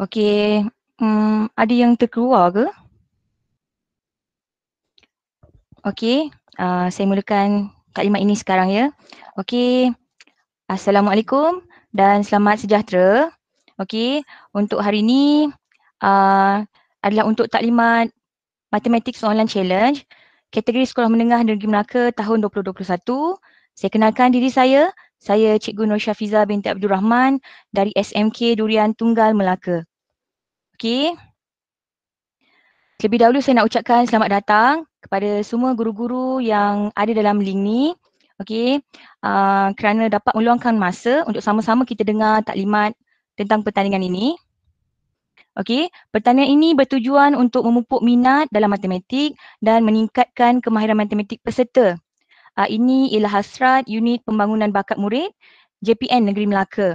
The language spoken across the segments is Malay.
Okey, hmm, ada yang terkeluar ke? Okey, uh, saya mulakan taklimat ini sekarang ya. Okey, Assalamualaikum dan selamat sejahtera. Okey, untuk hari ini uh, adalah untuk taklimat matematik soalan Challenge kategori Sekolah Menengah Negeri Melaka tahun 2021. Saya kenalkan diri saya, saya Cikgu Nur Syafiza binti Abdul Rahman dari SMK Durian Tunggal Melaka. Okey. Terlebih dahulu saya nak ucapkan selamat datang kepada semua guru-guru yang ada dalam link ni. Okey. Uh, kerana dapat meluangkan masa untuk sama-sama kita dengar taklimat tentang pertandingan ini. Okey, pertandingan ini bertujuan untuk memupuk minat dalam matematik dan meningkatkan kemahiran matematik peserta uh, ini ialah hasrat unit pembangunan bakat murid JPN Negeri Melaka.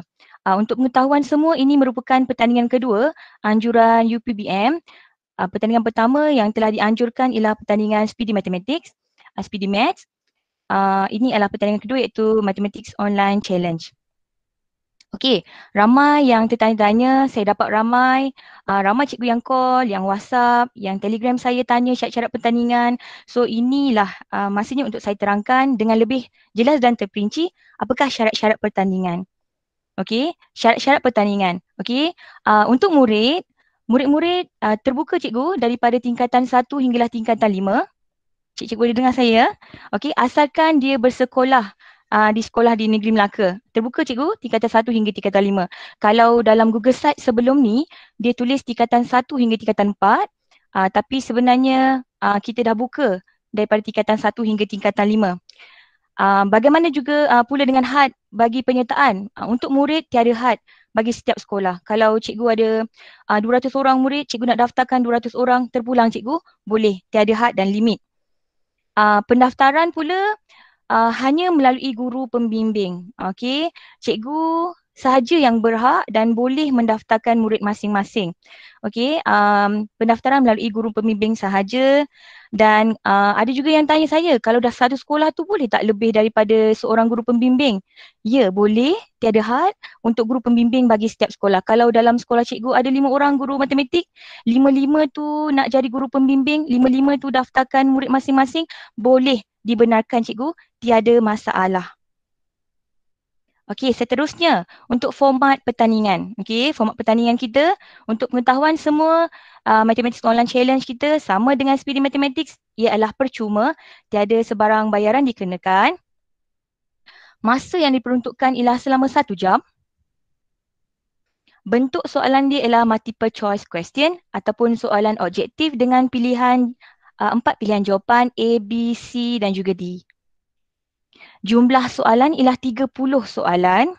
Uh, untuk pengetahuan semua ini merupakan pertandingan kedua anjuran UPBM. Uh, ah, pertandingan pertama yang telah dianjurkan ialah pertandingan Speedy Mathematics, uh, Speedy Maths. Uh, ini adalah pertandingan kedua iaitu Mathematics Online Challenge. Okey, ramai yang tertanya-tanya, saya dapat ramai uh, ramai cikgu yang call, yang WhatsApp, yang Telegram saya tanya syarat-syarat pertandingan. So inilah uh, masanya untuk saya terangkan dengan lebih jelas dan terperinci apakah syarat-syarat pertandingan. Okey, syarat-syarat pertandingan. Okey, uh, untuk murid, murid-murid uh, terbuka cikgu daripada tingkatan 1 hinggalah tingkatan 5. Cikgu boleh dengar saya. Okey, asalkan dia bersekolah uh, di sekolah di Negeri Melaka. Terbuka cikgu tingkatan 1 hingga tingkatan 5. Kalau dalam Google site sebelum ni dia tulis tingkatan 1 hingga tingkatan 4 uh, ah, tapi sebenarnya uh, kita dah buka daripada tingkatan 1 hingga tingkatan 5. Uh, bagaimana juga uh, pula dengan had bagi penyertaan uh, untuk murid tiada had bagi setiap sekolah. Kalau cikgu ada uh, 200 orang murid, cikgu nak daftarkan 200 orang terpulang cikgu, boleh. Tiada had dan limit. Uh, pendaftaran pula uh, hanya melalui guru pembimbing. Okey, cikgu sahaja yang berhak dan boleh mendaftarkan murid masing-masing okey um pendaftaran melalui guru pembimbing sahaja dan uh, ada juga yang tanya saya kalau dah satu sekolah tu boleh tak lebih daripada seorang guru pembimbing ya boleh tiada had untuk guru pembimbing bagi setiap sekolah kalau dalam sekolah cikgu ada lima orang guru matematik lima-lima tu nak jadi guru pembimbing lima-lima tu daftarkan murid masing-masing boleh dibenarkan cikgu tiada masalah Okey, seterusnya untuk format pertandingan. Okey, format pertandingan kita untuk pengetahuan semua uh, Mathematics Online Challenge kita sama dengan Speedy Mathematics ialah percuma, tiada sebarang bayaran dikenakan. Masa yang diperuntukkan ialah selama satu jam. Bentuk soalan dia ialah multiple choice question ataupun soalan objektif dengan pilihan uh, empat pilihan jawapan A, B, C dan juga D. Jumlah soalan ialah 30 soalan.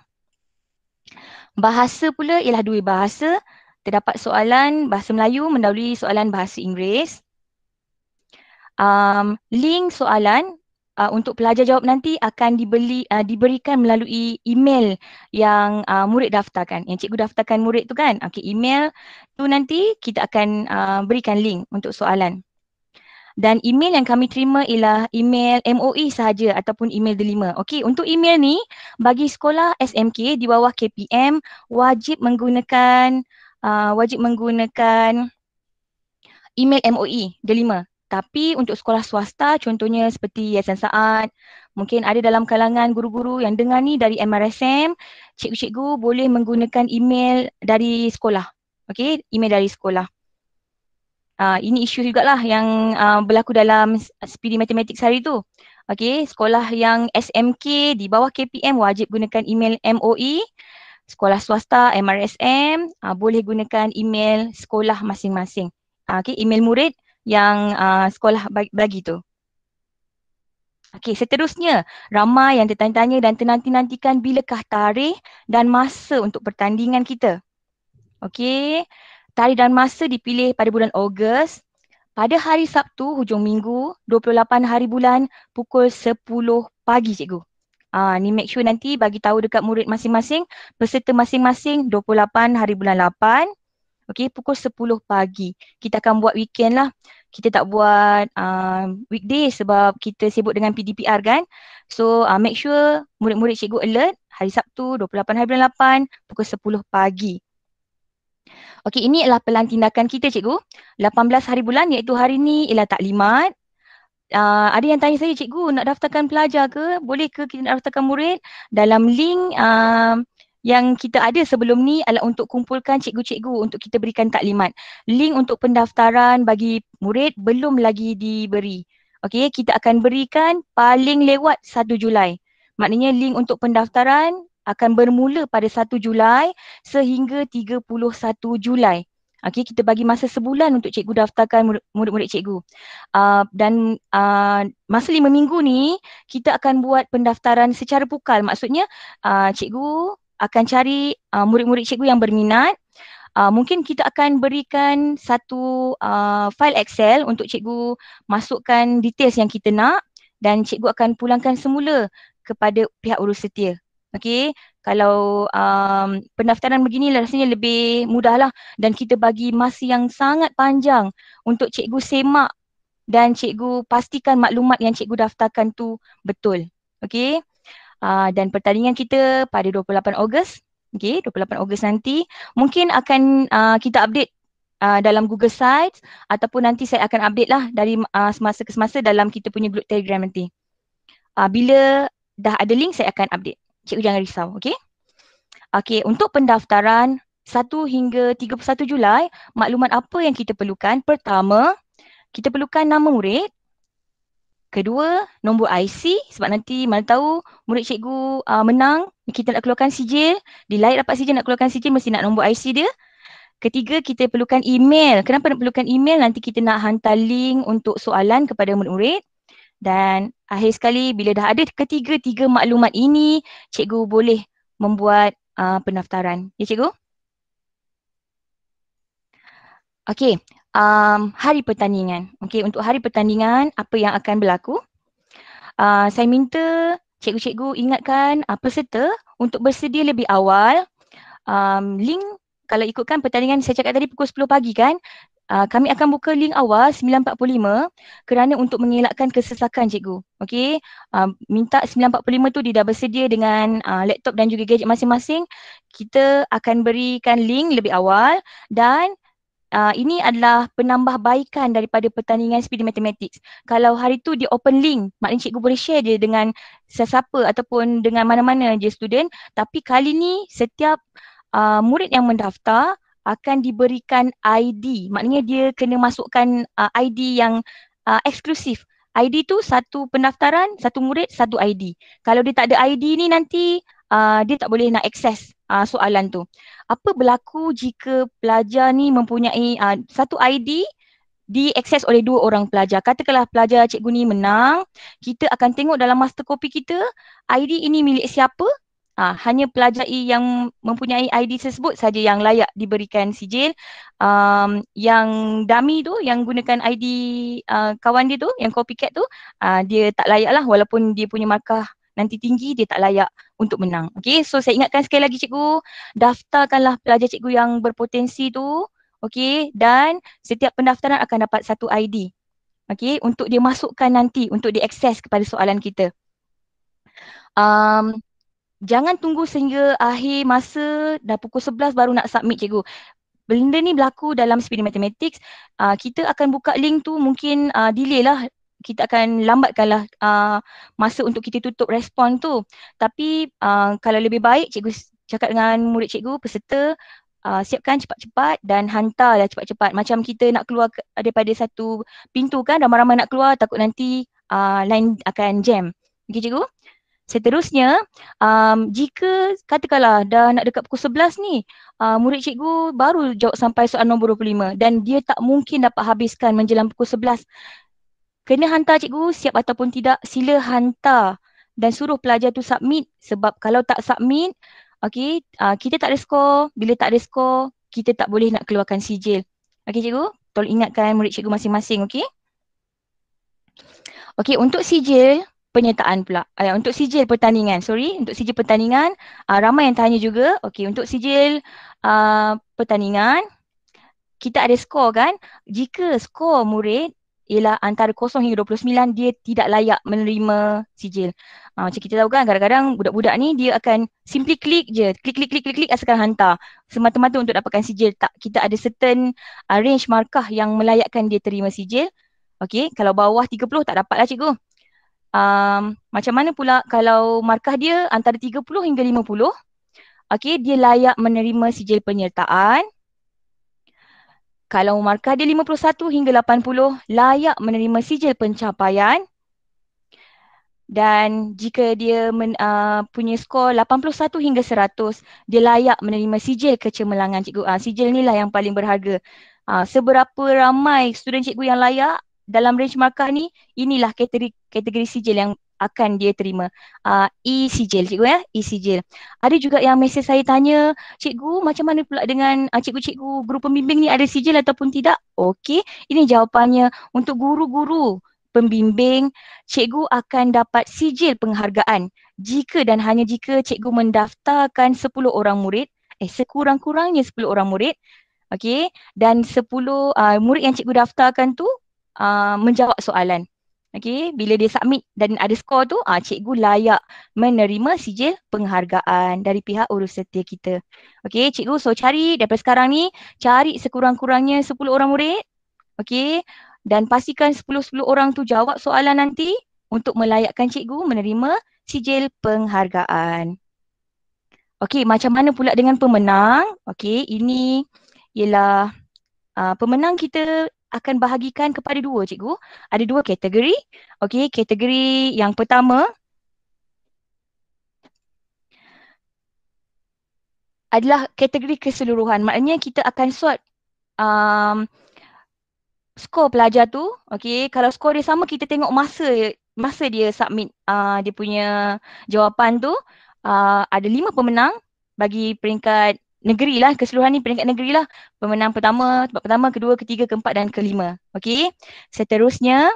Bahasa pula ialah dua bahasa. Terdapat soalan bahasa Melayu mendahului soalan bahasa Inggeris. Um, link soalan uh, untuk pelajar jawab nanti akan dibeli, uh, diberikan melalui email yang uh, murid daftarkan. Yang cikgu daftarkan murid tu kan. Okay, email tu nanti kita akan uh, berikan link untuk soalan dan email yang kami terima ialah email MOE sahaja ataupun email delima. Okey, untuk email ni bagi sekolah SMK di bawah KPM wajib menggunakan uh, wajib menggunakan email MOE delima. Tapi untuk sekolah swasta contohnya seperti Yayasan Saat, mungkin ada dalam kalangan guru-guru yang dengar ni dari MRSM, cikgu-cikgu boleh menggunakan email dari sekolah. Okey, email dari sekolah uh, ini isu juga lah yang uh, berlaku dalam ah, SPD matematik hari tu. Okey, sekolah yang SMK di bawah KPM wajib gunakan email MOE. Sekolah swasta MRSM uh, boleh gunakan email sekolah masing-masing. Uh, Okey, email murid yang uh, sekolah bagi tu. Okey, seterusnya, ramai yang tertanya-tanya dan ternanti-nantikan bilakah tarikh dan masa untuk pertandingan kita. Okey, Tarikh dan masa dipilih pada bulan Ogos pada hari Sabtu hujung minggu 28 hari bulan pukul 10 pagi cikgu. Ah ni make sure nanti bagi tahu dekat murid masing-masing peserta masing-masing 28 hari bulan 8 okay pukul 10 pagi. Kita akan buat weekend lah. Kita tak buat uh, weekday sebab kita sibuk dengan PDPR kan. So uh, make sure murid-murid cikgu alert hari Sabtu 28 hari bulan 8 pukul 10 pagi. Okey, ini adalah pelan tindakan kita cikgu. 18 hari bulan iaitu hari ni ialah taklimat. Uh, ah, ada yang tanya saya cikgu nak daftarkan pelajar ke? Boleh ke kita daftarkan murid? Dalam link uh, yang kita ada sebelum ni adalah untuk kumpulkan cikgu-cikgu untuk kita berikan taklimat. Link untuk pendaftaran bagi murid belum lagi diberi. Okey, kita akan berikan paling lewat 1 Julai. Maknanya link untuk pendaftaran akan bermula pada 1 Julai sehingga 31 Julai. Okey, kita bagi masa sebulan untuk cikgu daftarkan murid-murid cikgu. Uh, dan uh, masa lima minggu ni, kita akan buat pendaftaran secara pukal. Maksudnya, uh, cikgu akan cari uh, murid-murid cikgu yang berminat. Uh, mungkin kita akan berikan satu uh, file Excel untuk cikgu masukkan details yang kita nak dan cikgu akan pulangkan semula kepada pihak urus setia. Okay, kalau um, pendaftaran begini rasanya lebih mudah lah dan kita bagi masa yang sangat panjang untuk cikgu semak dan cikgu pastikan maklumat yang cikgu daftarkan tu betul. Okay, uh, ah, dan pertandingan kita pada 28 Ogos, okay, 28 Ogos nanti mungkin akan uh, kita update Uh, dalam Google Sites ataupun nanti saya akan update lah dari uh, semasa ke semasa dalam kita punya group telegram nanti. Uh, bila dah ada link saya akan update cikgu jangan risau, okey? Okey, untuk pendaftaran 1 hingga 31 Julai, maklumat apa yang kita perlukan? Pertama, kita perlukan nama murid. Kedua, nombor IC sebab nanti mana tahu murid cikgu uh, menang, kita nak keluarkan sijil, di layar dapat sijil nak keluarkan sijil mesti nak nombor IC dia. Ketiga, kita perlukan email. Kenapa nak perlukan email? Nanti kita nak hantar link untuk soalan kepada murid-murid dan akhir sekali bila dah ada ketiga-tiga maklumat ini cikgu boleh membuat uh, pendaftaran ya cikgu okey um hari pertandingan okey untuk hari pertandingan apa yang akan berlaku uh, saya minta cikgu-cikgu ingatkan uh, peserta untuk bersedia lebih awal um link kalau ikutkan pertandingan saya cakap tadi pukul 10 pagi kan Uh, kami akan buka link awal 9.45 kerana untuk mengelakkan kesesakan cikgu. Okey, uh, minta 9.45 tu dia dah bersedia dengan uh, laptop dan juga gadget masing-masing. Kita akan berikan link lebih awal dan uh, ini adalah penambahbaikan daripada pertandingan speedy mathematics. Kalau hari tu dia open link, maknanya cikgu boleh share dia dengan sesiapa ataupun dengan mana-mana je student. Tapi kali ni setiap uh, murid yang mendaftar, akan diberikan ID. Maknanya dia kena masukkan uh, ID yang uh, eksklusif. ID tu satu pendaftaran, satu murid, satu ID. Kalau dia tak ada ID ni nanti uh, dia tak boleh nak akses uh, soalan tu. Apa berlaku jika pelajar ni mempunyai uh, satu ID diakses oleh dua orang pelajar. Katakanlah pelajar cikgu ni menang, kita akan tengok dalam master copy kita ID ini milik siapa Ha, hanya pelajar E yang mempunyai ID tersebut saja yang layak diberikan sijil. Um, yang dummy tu yang gunakan ID uh, kawan dia tu, yang copycat tu, uh, dia tak layak lah walaupun dia punya markah nanti tinggi dia tak layak untuk menang. Okay, so saya ingatkan sekali lagi cikgu, daftarkanlah pelajar cikgu yang berpotensi tu. Okay, dan setiap pendaftaran akan dapat satu ID. Okay, untuk dia masukkan nanti, untuk dia akses kepada soalan kita. Um, jangan tunggu sehingga akhir masa dah pukul 11 baru nak submit cikgu. Benda ni berlaku dalam speedy mathematics, uh, kita akan buka link tu mungkin uh, delay lah kita akan lambatkanlah uh, masa untuk kita tutup respon tu. Tapi uh, kalau lebih baik cikgu cakap dengan murid cikgu peserta uh, siapkan cepat-cepat dan hantarlah cepat-cepat. Macam kita nak keluar daripada satu pintu kan ramai-ramai nak keluar takut nanti uh, line akan jam. Okey cikgu? Seterusnya, um, jika katakanlah dah nak dekat pukul 11 ni, uh, murid cikgu baru jawab sampai soalan nombor 25 dan dia tak mungkin dapat habiskan menjelang pukul 11. Kena hantar cikgu siap ataupun tidak, sila hantar dan suruh pelajar tu submit sebab kalau tak submit, okay, uh, kita tak ada skor. Bila tak ada skor, kita tak boleh nak keluarkan sijil. Okay cikgu, tolong ingatkan murid cikgu masing-masing, Okay, okay untuk sijil, penyertaan pula. Uh, untuk sijil pertandingan, sorry. Untuk sijil pertandingan, uh, ramai yang tanya juga. Okey, untuk sijil uh, pertandingan, kita ada skor kan. Jika skor murid ialah antara 0 hingga 29, dia tidak layak menerima sijil. Uh, macam kita tahu kan, kadang-kadang budak-budak ni dia akan simply klik je. Klik, klik, klik, klik, klik, asalkan hantar. Semata-mata untuk dapatkan sijil. Tak, kita ada certain uh, range markah yang melayakkan dia terima sijil. Okey, kalau bawah 30 tak dapat lah cikgu um, macam mana pula kalau markah dia antara 30 hingga 50 okey dia layak menerima sijil penyertaan kalau markah dia 51 hingga 80 layak menerima sijil pencapaian dan jika dia men, uh, punya skor 81 hingga 100 dia layak menerima sijil kecemerlangan cikgu uh, sijil inilah yang paling berharga uh, seberapa ramai student cikgu yang layak dalam range markah ni inilah kategori kategori sijil yang akan dia terima. Uh, ah, e sijil cikgu ya, e sijil. Ada juga yang mesej saya tanya, cikgu macam mana pula dengan uh, ah, cikgu-cikgu guru pembimbing ni ada sijil ataupun tidak? Okey, ini jawapannya untuk guru-guru pembimbing, cikgu akan dapat sijil penghargaan jika dan hanya jika cikgu mendaftarkan 10 orang murid, eh sekurang-kurangnya 10 orang murid, okey, dan 10 uh, ah, murid yang cikgu daftarkan tu uh, menjawab soalan. Okey, bila dia submit dan ada skor tu, ah uh, cikgu layak menerima sijil penghargaan dari pihak urus setia kita. Okey, cikgu so cari daripada sekarang ni, cari sekurang-kurangnya 10 orang murid. Okey, dan pastikan 10-10 orang tu jawab soalan nanti untuk melayakkan cikgu menerima sijil penghargaan. Okey, macam mana pula dengan pemenang? Okey, ini ialah uh, pemenang kita akan bahagikan kepada dua cikgu. Ada dua kategori. Okey, kategori yang pertama adalah kategori keseluruhan. Maknanya kita akan sort um, skor pelajar tu. Okey, kalau skor dia sama kita tengok masa masa dia submit uh, dia punya jawapan tu. Uh, ada lima pemenang bagi peringkat negeri lah, keseluruhan ni peringkat negeri lah. Pemenang pertama, tempat pertama, kedua, ketiga, keempat dan kelima. Okey, seterusnya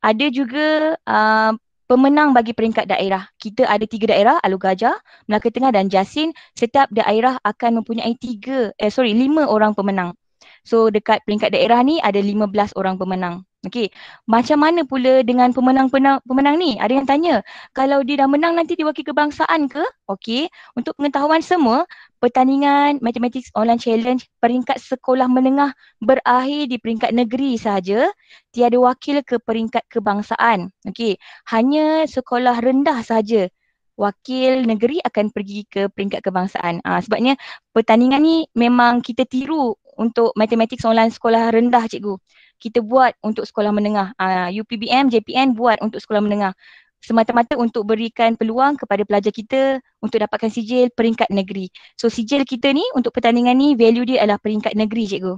ada juga uh, pemenang bagi peringkat daerah. Kita ada tiga daerah, Alu Gajah, Melaka Tengah dan Jasin. Setiap daerah akan mempunyai tiga, eh sorry, lima orang pemenang. So dekat peringkat daerah ni ada lima belas orang pemenang. Okey. Macam mana pula dengan pemenang-pemenang ni? Ada yang tanya, kalau dia dah menang nanti diwakili kebangsaan ke? Okey. Untuk pengetahuan semua, pertandingan matematik Online Challenge peringkat sekolah menengah berakhir di peringkat negeri sahaja tiada wakil ke peringkat kebangsaan. Okey, hanya sekolah rendah sahaja wakil negeri akan pergi ke peringkat kebangsaan. Ha, sebabnya pertandingan ni memang kita tiru untuk matematik Online sekolah rendah cikgu. Kita buat untuk sekolah menengah. Ha, ah, UPBM, JPN buat untuk sekolah menengah semata-mata untuk berikan peluang kepada pelajar kita untuk dapatkan sijil peringkat negeri. So sijil kita ni untuk pertandingan ni value dia adalah peringkat negeri cikgu.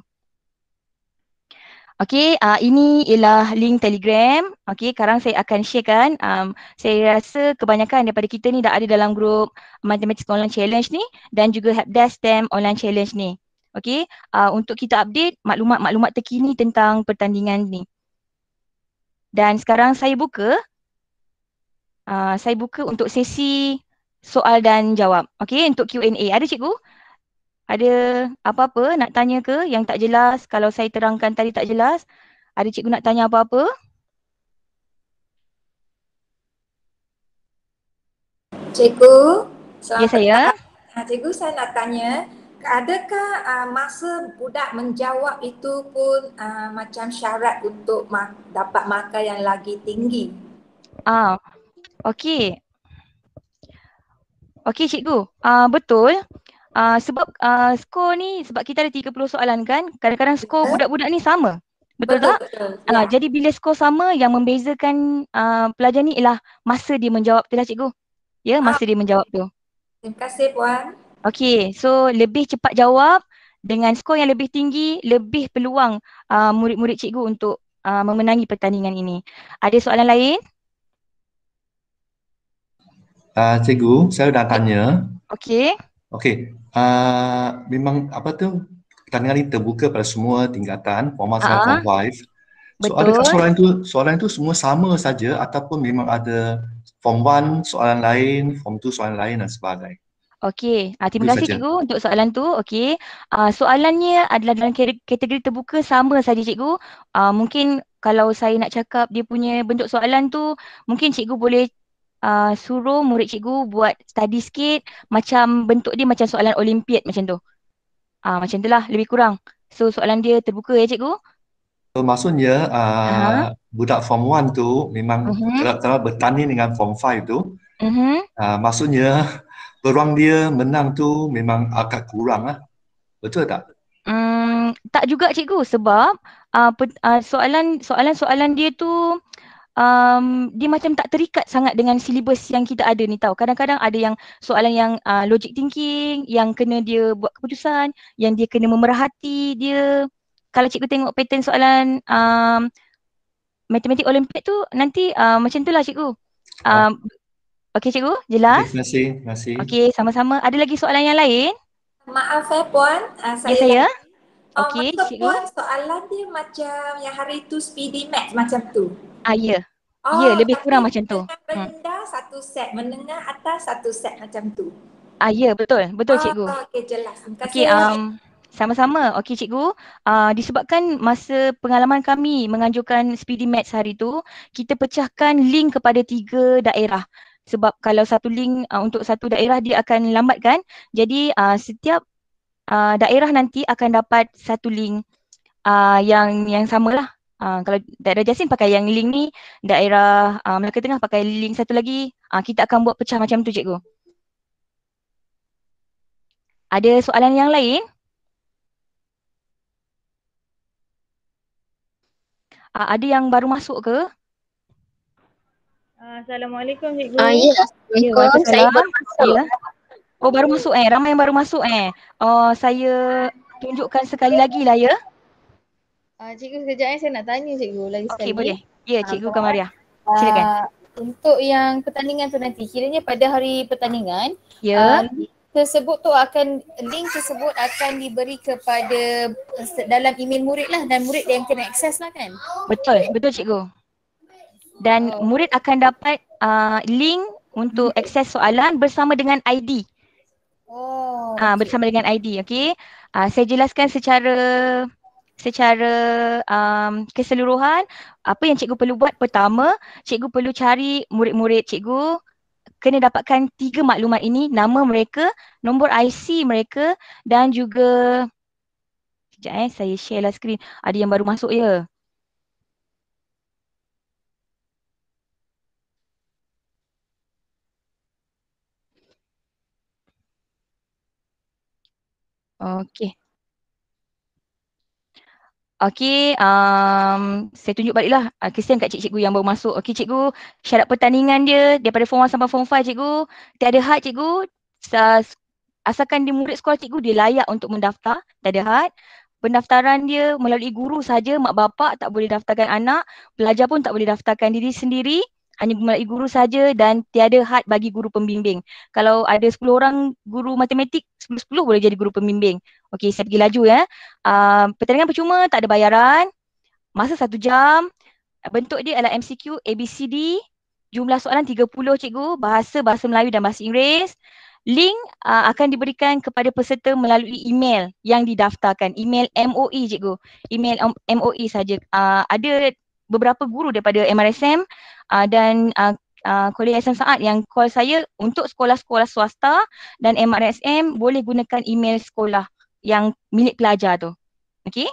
Okay, uh, ah, ini ialah link telegram. Okay, sekarang saya akan sharekan. Um, saya rasa kebanyakan daripada kita ni dah ada dalam grup Mathematics Online Challenge ni dan juga Helpdesk STEM Online Challenge ni. Okay, uh, ah, untuk kita update maklumat-maklumat terkini tentang pertandingan ni. Dan sekarang saya buka Ah, saya buka untuk sesi soal dan jawab. Okey, untuk Q&A. Ada cikgu? Ada apa-apa nak tanya ke yang tak jelas? Kalau saya terangkan tadi tak jelas. Ada cikgu nak tanya apa-apa? Cikgu, selamat datang. Ya, ah, cikgu, saya nak tanya. Adakah uh, masa budak menjawab itu pun uh, macam syarat untuk ma- dapat markah yang lagi tinggi? Ah, Okey. Okey cikgu. Uh, betul. Uh, sebab uh, skor ni sebab kita ada 30 soalan kan. Kadang-kadang skor budak-budak ni sama. Betul, betul tak? Betul, betul. Uh, ya. Jadi bila skor sama yang membezakan uh, pelajar ni ialah masa dia menjawab tu lah cikgu. Ya yeah, masa ah. dia menjawab tu. Terima kasih Puan. Okey so lebih cepat jawab dengan skor yang lebih tinggi lebih peluang uh, murid-murid cikgu untuk uh, memenangi pertandingan ini. Ada soalan lain? Uh, cikgu, saya dah tanya. Okey. Okey. Uh, memang apa tu? Pertandingan ini terbuka pada semua tingkatan, format uh-huh. Ah. sama So Betul. adakah soalan itu soalan itu semua sama saja ataupun memang ada form 1 soalan lain, form 2 soalan lain dan sebagainya? Okey, uh, terima kasih cikgu untuk soalan tu. Okey. Uh, soalannya adalah dalam kategori terbuka sama saja cikgu. Uh, mungkin kalau saya nak cakap dia punya bentuk soalan tu, mungkin cikgu boleh uh, suruh murid cikgu buat study sikit macam bentuk dia macam soalan olimpiad macam tu. Ah uh, macam itulah lebih kurang. So soalan dia terbuka ya cikgu. So, maksudnya uh, uh-huh. budak form 1 tu memang uh-huh. bertanding dengan form 5 tu. Uh-huh. Uh, maksudnya peluang dia menang tu memang agak kurang lah. Betul tak? Um, tak juga cikgu sebab uh, soalan soalan-soalan dia tu um, dia macam tak terikat sangat dengan silibus yang kita ada ni tau. Kadang-kadang ada yang soalan yang uh, logic thinking, yang kena dia buat keputusan, yang dia kena memerhati dia. Kalau cikgu tengok pattern soalan um, matematik olimpik tu, nanti uh, macam tu lah cikgu. Um, Okey cikgu, jelas? Terima kasih. kasih. Okey, sama-sama. Ada lagi soalan yang lain? Maaf eh Puan. Uh, saya ya, saya. Oh, okay, cikgu. Puan, soalan dia macam yang hari tu speedy match macam tu. Ah, ya. Yeah. Oh, ya, ah, lebih kurang macam tu. Rendah hmm. satu set, menengah atas satu set macam tu. Ah, ya, betul. Betul, oh, cikgu. Okey, jelas. Terima kasih. Okay, um, sama-sama. Okey, cikgu. Uh, disebabkan masa pengalaman kami menganjurkan Speedy Maths hari tu, kita pecahkan link kepada tiga daerah. Sebab kalau satu link uh, untuk satu daerah, dia akan lambat kan. Jadi, uh, setiap uh, daerah nanti akan dapat satu link uh, yang yang samalah Ah, kalau daerah Jasin pakai yang link ni, daerah uh, Melaka Tengah pakai link satu lagi, uh, kita akan buat pecah macam tu cikgu. Ada soalan yang lain? Uh, ada yang baru masuk ke? Assalamualaikum cikgu. Uh, ya, Assalamualaikum. Saya baru masuk. Ya. Oh baru masuk eh. Ramai yang baru masuk eh. Oh saya tunjukkan sekali lagi lah ya. Uh, cikgu sekejap eh saya nak tanya cikgu lagi okay, sekali. Okey boleh. Ya yeah, cikgu uh, Kamaria. Ah, Silakan. Uh, untuk yang pertandingan tu nanti kiranya pada hari pertandingan ya yeah. um, tersebut tu akan link tersebut akan diberi kepada eh, dalam email murid lah dan murid yang kena akses lah kan. Betul, betul cikgu. Dan oh. murid akan dapat uh, link untuk hmm. akses soalan bersama dengan ID. Oh. Ah bersama dengan ID okey. Uh, saya jelaskan secara secara um, keseluruhan apa yang cikgu perlu buat pertama cikgu perlu cari murid-murid cikgu kena dapatkan tiga maklumat ini nama mereka nombor IC mereka dan juga sekejap eh saya share lah screen ada yang baru masuk ya Okey. Okay, um, saya tunjuk baliklah uh, kesian kat cikgu yang baru masuk. Okay, cikgu, syarat pertandingan dia daripada form 1 sampai form 5 cikgu, tiada had cikgu. Asalkan dia murid sekolah cikgu, dia layak untuk mendaftar, tiada had. Pendaftaran dia melalui guru saja, mak bapak tak boleh daftarkan anak, pelajar pun tak boleh daftarkan diri sendiri hanya mempunyai guru saja dan tiada had bagi guru pembimbing. Kalau ada 10 orang guru matematik, 10-10 boleh jadi guru pembimbing. Okey, saya pergi laju ya. Uh, pertandingan percuma, tak ada bayaran. Masa satu jam. Bentuk dia adalah MCQ ABCD. Jumlah soalan 30 cikgu. Bahasa, Bahasa Melayu dan Bahasa Inggeris. Link uh, akan diberikan kepada peserta melalui email yang didaftarkan. Email MOE cikgu. Email MOE saja. Uh, ada beberapa guru daripada MRSM uh, ah, dan Kolej uh, ah, uh, ah, Hassan Saad yang call saya untuk sekolah-sekolah swasta dan MRSM boleh gunakan email sekolah yang milik pelajar tu. Okey.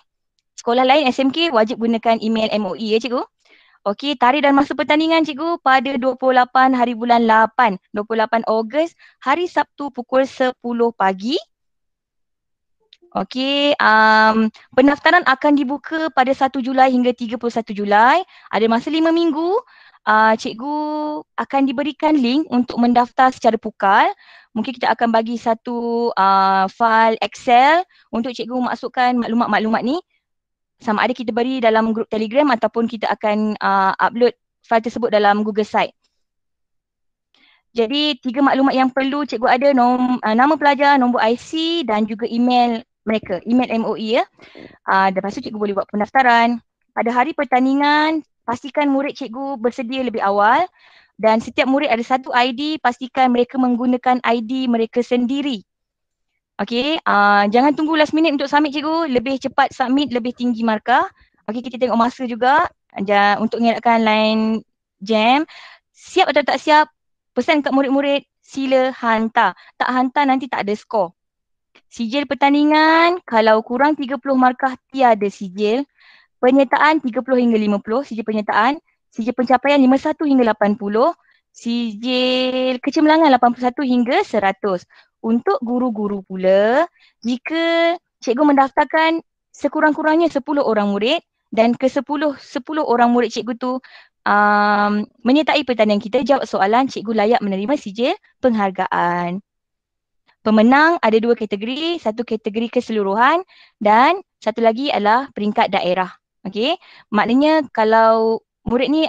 Sekolah lain SMK wajib gunakan email MOE ya cikgu. Okey, tarikh dan masa pertandingan cikgu pada 28 hari bulan 8, 28 Ogos, hari Sabtu pukul 10 pagi. Okey, um, pendaftaran akan dibuka pada 1 Julai hingga 31 Julai. Ada masa lima minggu. Uh, cikgu akan diberikan link untuk mendaftar secara pukal. Mungkin kita akan bagi satu uh, file Excel untuk cikgu masukkan maklumat-maklumat ni. Sama ada kita beri dalam grup Telegram ataupun kita akan uh, upload file tersebut dalam Google Site. Jadi tiga maklumat yang perlu cikgu ada nom, uh, nama pelajar, nombor IC dan juga email mereka, email MOE ya. Uh, lepas tu cikgu boleh buat pendaftaran. Pada hari pertandingan, pastikan murid cikgu bersedia lebih awal dan setiap murid ada satu ID, pastikan mereka menggunakan ID mereka sendiri. Okay, uh, ah, jangan tunggu last minute untuk submit cikgu. Lebih cepat submit, lebih tinggi markah. Okay, kita tengok masa juga untuk mengelakkan line jam. Siap atau tak siap, pesan kat murid-murid, sila hantar. Tak hantar nanti tak ada skor. Sijil pertandingan, kalau kurang 30 markah tiada sijil. Penyertaan 30 hingga 50, sijil penyertaan. Sijil pencapaian 51 hingga 80. Sijil kecemerlangan 81 hingga 100. Untuk guru-guru pula, jika cikgu mendaftarkan sekurang-kurangnya 10 orang murid dan ke 10, 10 orang murid cikgu tu um, menyertai pertandingan kita, jawab soalan, cikgu layak menerima sijil penghargaan pemenang ada dua kategori, satu kategori keseluruhan dan satu lagi adalah peringkat daerah. Okey. Maknanya kalau murid ni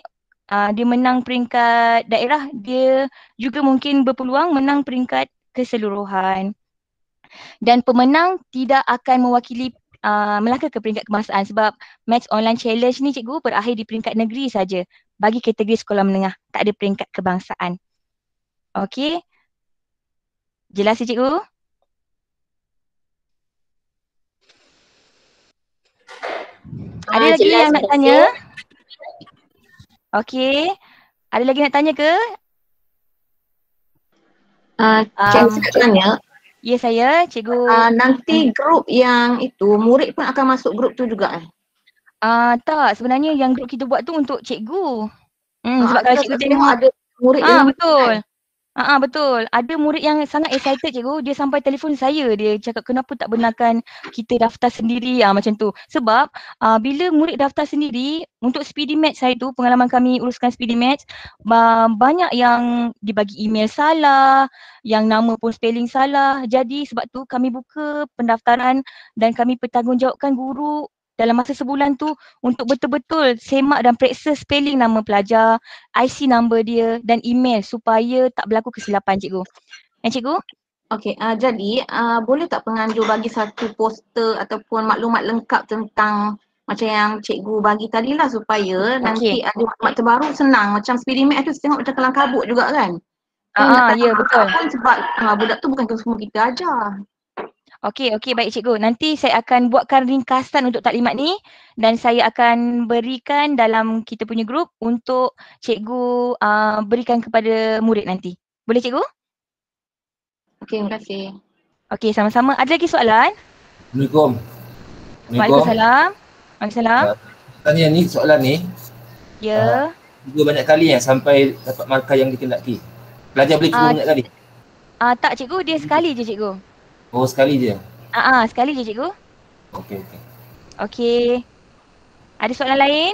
uh, dia menang peringkat daerah, dia juga mungkin berpeluang menang peringkat keseluruhan. Dan pemenang tidak akan mewakili Uh, Melaka ke peringkat kemasaan sebab Match Online Challenge ni cikgu berakhir di peringkat negeri saja bagi kategori sekolah menengah tak ada peringkat kebangsaan. Okey, Jelas si cikgu? Ah, Ada lagi yang nak tanya? Okey. Ada lagi nak tanya ke? Uh, um, cikgu nak tanya. Ya saya, cikgu. Uh, nanti hmm. grup yang itu, murid pun akan masuk grup tu juga eh? Uh, tak, sebenarnya yang grup kita buat tu untuk cikgu. Hmm, sebab ah, kalau cikgu tengok ada murid ah, yang betul. Kan? Ah uh-huh, betul. Ada murid yang sangat excited cikgu, dia sampai telefon saya, dia cakap kenapa tak benarkan kita daftar sendiri ah uh, macam tu. Sebab uh, bila murid daftar sendiri untuk speedy match saya tu, pengalaman kami uruskan speedy match, uh, banyak yang dibagi email salah, yang nama pun spelling salah. Jadi sebab tu kami buka pendaftaran dan kami bertanggungjawabkan guru dalam masa sebulan tu untuk betul-betul semak dan periksa spelling nama pelajar, IC number dia dan email supaya tak berlaku kesilapan cikgu. Eh cikgu? Okey, uh, jadi uh, boleh tak penganjur bagi satu poster ataupun maklumat lengkap tentang macam yang cikgu bagi tadi lah supaya okay. nanti ada maklumat terbaru senang. Macam speedy map tu tengok macam kelang kabut juga kan? Ah, ah ya yeah, betul. Kan sebab uh, budak tu bukan semua kita ajar. Okey, okey baik cikgu. Nanti saya akan buatkan ringkasan untuk taklimat ni dan saya akan berikan dalam kita punya grup untuk cikgu uh, berikan kepada murid nanti. Boleh cikgu? Okey, terima kasih. Okey, sama-sama. Ada lagi soalan? Assalamualaikum. Waalaikumsalam. Waalaikumsalam. Ya, tanya ni soalan ni. Ya. Yeah. Uh, cikgu banyak kali yang sampai dapat markah yang dikendaki. Pelajar boleh cikgu uh, banyak kali? Ah uh, tak cikgu, dia sekali je cikgu. Oh sekali je? Ah uh-uh, sekali je cikgu. Okey okey. Okey. Ada soalan lain?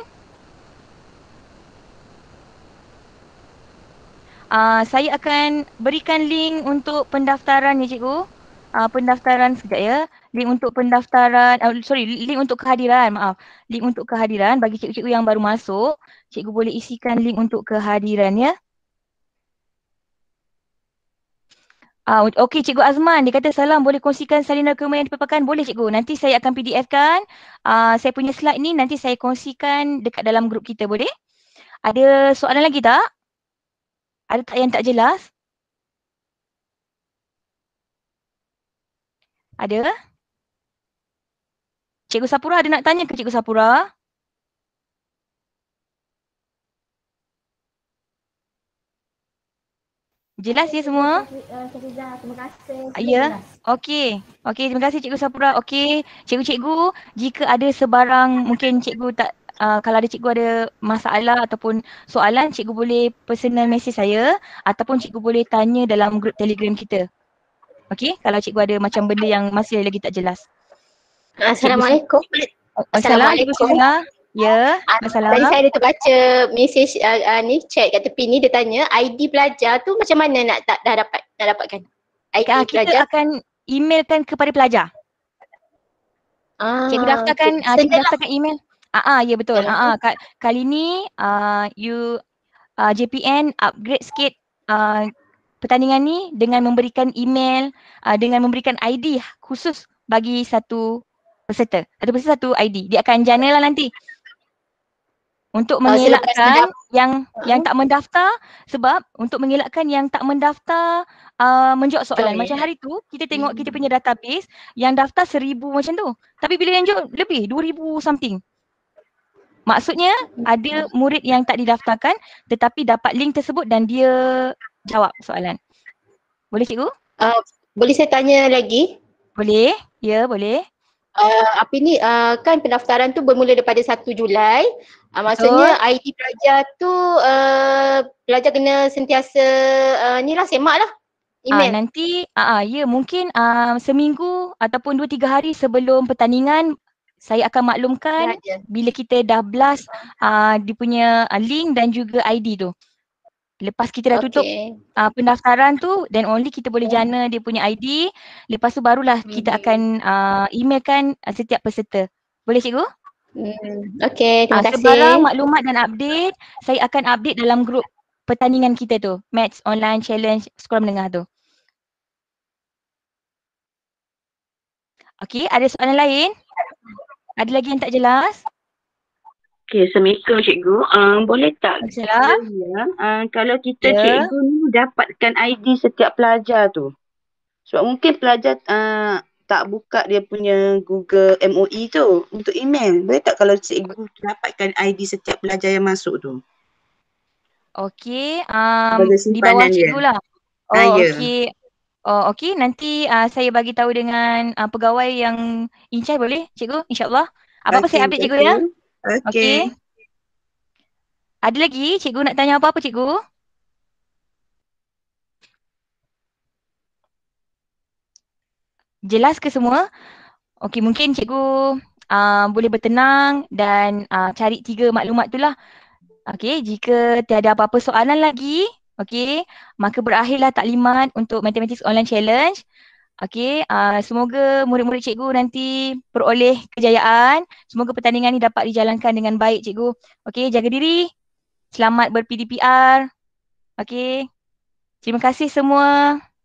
Uh, saya akan berikan link untuk pendaftaran ya cikgu. Uh, pendaftaran sekejap ya. Link untuk pendaftaran, uh, sorry link untuk kehadiran maaf. Link untuk kehadiran bagi cikgu-cikgu yang baru masuk. Cikgu boleh isikan link untuk kehadiran ya. Ah, uh, Okey Cikgu Azman, dia kata salam boleh kongsikan salinan dokumen yang diperlukan? Boleh Cikgu, nanti saya akan PDFkan. Ah, uh, saya punya slide ni nanti saya kongsikan dekat dalam grup kita boleh? Ada soalan lagi tak? Ada tak yang tak jelas? Ada? Cikgu Sapura ada nak tanya ke Cikgu Sapura? Cikgu Sapura? Jelas ya semua? Cikgu uh, eh, eh, terima kasih. Ah, ya. Okey. Okey, terima kasih Cikgu Sapura. Okey, cikgu-cikgu, jika ada sebarang mungkin cikgu tak uh, kalau ada cikgu ada masalah ataupun soalan, cikgu boleh personal message saya ataupun cikgu boleh tanya dalam grup Telegram kita. Okey, kalau cikgu ada macam benda yang masih lagi tak jelas. Assalamualaikum. Assalamualaikum. Assalamualaikum. Ya, ah, masalah. Tadi saya ada terbaca mesej uh, uh, ni chat kat tepi ni dia tanya ID pelajar tu macam mana nak tak dah dapat nak dapatkan ID kita pelajar. akan emailkan kepada pelajar. Ah, okay, kita daftarkan, okay. uh, kita daftarkan email. Ah, uh, ya yeah, ya, betul. Ah, uh, uh, kali ni uh, you uh, JPN upgrade sikit uh, pertandingan ni dengan memberikan email, uh, dengan memberikan ID khusus bagi satu peserta. Satu peserta satu ID. Dia akan jana nanti untuk ah, mengelakkan oh, yang uh yang ah. tak mendaftar sebab untuk mengelakkan yang tak mendaftar uh, menjawab soalan Sorry. Ya. macam hari tu kita tengok hmm. kita punya database yang daftar seribu macam tu tapi bila yang jawab lebih dua ribu something maksudnya ada murid yang tak didaftarkan tetapi dapat link tersebut dan dia jawab soalan boleh cikgu? Uh, boleh saya tanya lagi? boleh ya boleh Uh, apa ni uh, kan pendaftaran tu bermula daripada 1 Julai Uh, maksudnya so, IT pelajar tu uh, pelajar kena sentiasa uh, ni lah semak lah ah, email. Uh, nanti uh, uh, ya yeah, mungkin uh, seminggu ataupun dua tiga hari sebelum pertandingan saya akan maklumkan ya, bila kita dah blast uh, dia punya uh, link dan juga ID tu. Lepas kita dah okay. tutup uh, pendaftaran tu then only kita boleh yeah. jana dia punya ID. Lepas tu barulah mm-hmm. kita hmm. akan uh, emailkan uh, setiap peserta. Boleh cikgu? Hmm. Okay, terima ah, kasih. sebarang maklumat dan update, saya akan update dalam grup pertandingan kita tu. Match online challenge sekolah menengah tu. Okay, ada soalan lain? Ada lagi yang tak jelas? Okay, Assalamualaikum cikgu. Uh, boleh tak? Assalamualaikum. Uh, kalau kita yeah. cikgu ni dapatkan ID setiap pelajar tu. Sebab mungkin pelajar uh, tak buka dia punya Google MOE tu untuk email. Boleh tak kalau cikgu dapatkan ID setiap pelajar yang masuk tu? Okey, um, di bawah cikgu lah. Oh, ah, yeah. okey. Oh, okey. Nanti uh, saya bagi tahu dengan uh, pegawai yang incai boleh, cikgu? InsyaAllah. Apa-apa okay, saya update cikgu, cikgu ya? Okey. Okay. Ada lagi cikgu nak tanya apa-apa cikgu? Okay. jelas ke semua? Okey, mungkin cikgu uh, boleh bertenang dan uh, cari tiga maklumat itulah. Okey, jika tiada apa-apa soalan lagi, okey, maka berakhirlah taklimat untuk Mathematics Online Challenge. Okey, uh, semoga murid-murid cikgu nanti peroleh kejayaan. Semoga pertandingan ini dapat dijalankan dengan baik cikgu. Okey, jaga diri. Selamat ber-PDPR. Okey. Terima kasih semua.